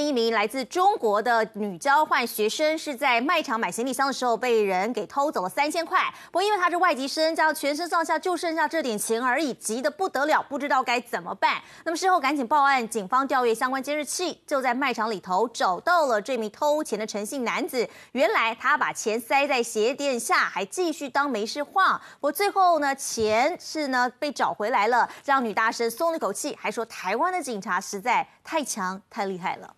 一名来自中国的女交换学生是在卖场买行李箱的时候被人给偷走了三千块。不过因为她是外籍生，加上全身上下就剩下这点钱而已，急得不得了，不知道该怎么办。那么事后赶紧报案，警方调阅相关监视器，就在卖场里头找到了这名偷钱的诚信男子。原来他把钱塞在鞋垫下，还继续当没事晃。不过最后呢，钱是呢被找回来了，让女大生松了口气，还说台湾的警察实在太强太厉害了。